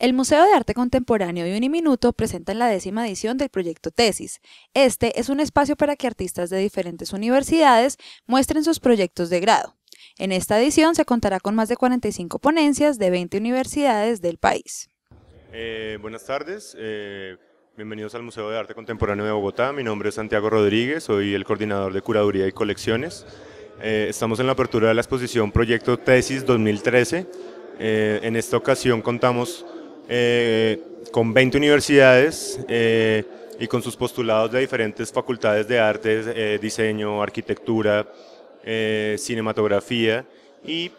El Museo de Arte Contemporáneo de Uniminuto presenta en la décima edición del proyecto Tesis. Este es un espacio para que artistas de diferentes universidades muestren sus proyectos de grado. En esta edición se contará con más de 45 ponencias de 20 universidades del país. Eh, buenas tardes, eh, bienvenidos al Museo de Arte Contemporáneo de Bogotá. Mi nombre es Santiago Rodríguez, soy el coordinador de Curaduría y Colecciones. Eh, estamos en la apertura de la exposición Proyecto Tesis 2013. en esta ocasión contamos eh, con 20 universidades eh, y con sus postulados de diferentes facultades de artes, eh, diseño, arquitectura, cinematografía y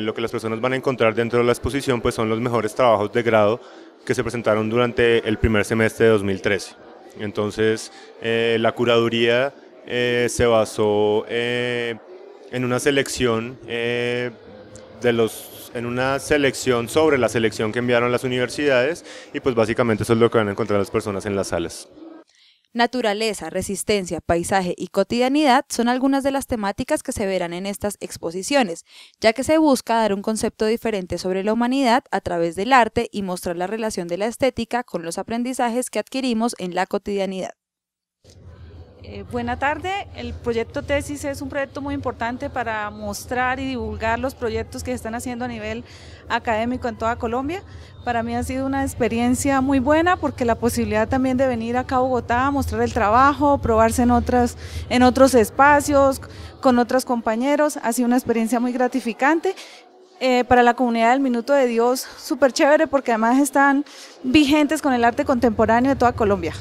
lo que las personas van a encontrar dentro de la exposición pues son los mejores trabajos de grado que se presentaron durante el primer semestre de 2013. Entonces la curaduría se basó en una selección de los, en una selección sobre la selección que enviaron las universidades y pues básicamente eso es lo que van a encontrar las personas en las salas. Naturaleza, resistencia, paisaje y cotidianidad son algunas de las temáticas que se verán en estas exposiciones, ya que se busca dar un concepto diferente sobre la humanidad a través del arte y mostrar la relación de la estética con los aprendizajes que adquirimos en la cotidianidad. Eh, Buenas tardes. El proyecto Tesis es un proyecto muy importante para mostrar y divulgar los proyectos que se están haciendo a nivel académico en toda Colombia. Para mí ha sido una experiencia muy buena porque la posibilidad también de venir acá a Bogotá, mostrar el trabajo, probarse en, otras, en otros espacios, con otros compañeros, ha sido una experiencia muy gratificante. Eh, para la comunidad del Minuto de Dios, súper chévere porque además están vigentes con el arte contemporáneo de toda Colombia.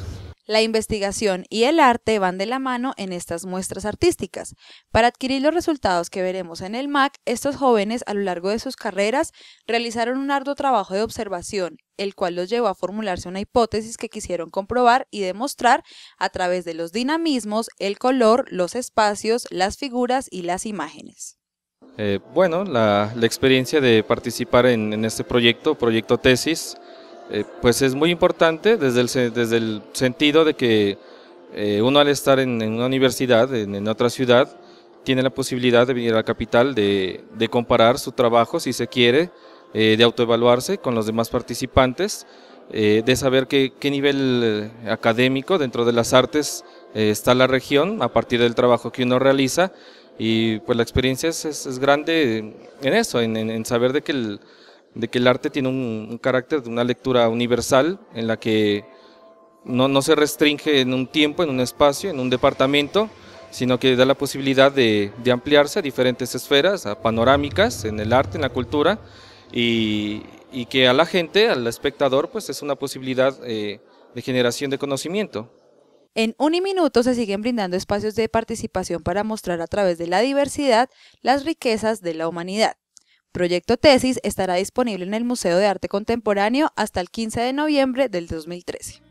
La investigación y el arte van de la mano en estas muestras artísticas. Para adquirir los resultados que veremos en el MAC, estos jóvenes a lo largo de sus carreras realizaron un arduo trabajo de observación, el cual los llevó a formularse una hipótesis que quisieron comprobar y demostrar a través de los dinamismos, el color, los espacios, las figuras y las imágenes. Eh, bueno, la, experiencia de participar en este proyecto, proyecto tesis, eh, pues es muy importante desde el, desde el sentido de que eh, uno al estar en, una universidad, en, otra ciudad, tiene la posibilidad de venir a la capital, de, comparar su trabajo si se quiere, eh, de autoevaluarse con los demás participantes, de saber qué, nivel académico dentro de las artes está la región a partir del trabajo que uno realiza y pues la experiencia es, grande en eso, en, en, saber de que el, de que el arte tiene un, carácter de una lectura universal en la que no, se restringe en un tiempo, en un espacio, en un departamento, sino que da la posibilidad de, ampliarse a diferentes esferas, a panorámicas, en el arte, en la cultura, y, que a la gente, al espectador, pues es una posibilidad eh, de generación de conocimiento. En Uniminuto se siguen brindando espacios de participación para mostrar a través de la diversidad las riquezas de la humanidad proyecto tesis estará disponible en el Museo de Arte Contemporáneo hasta el 15 de noviembre del 2013.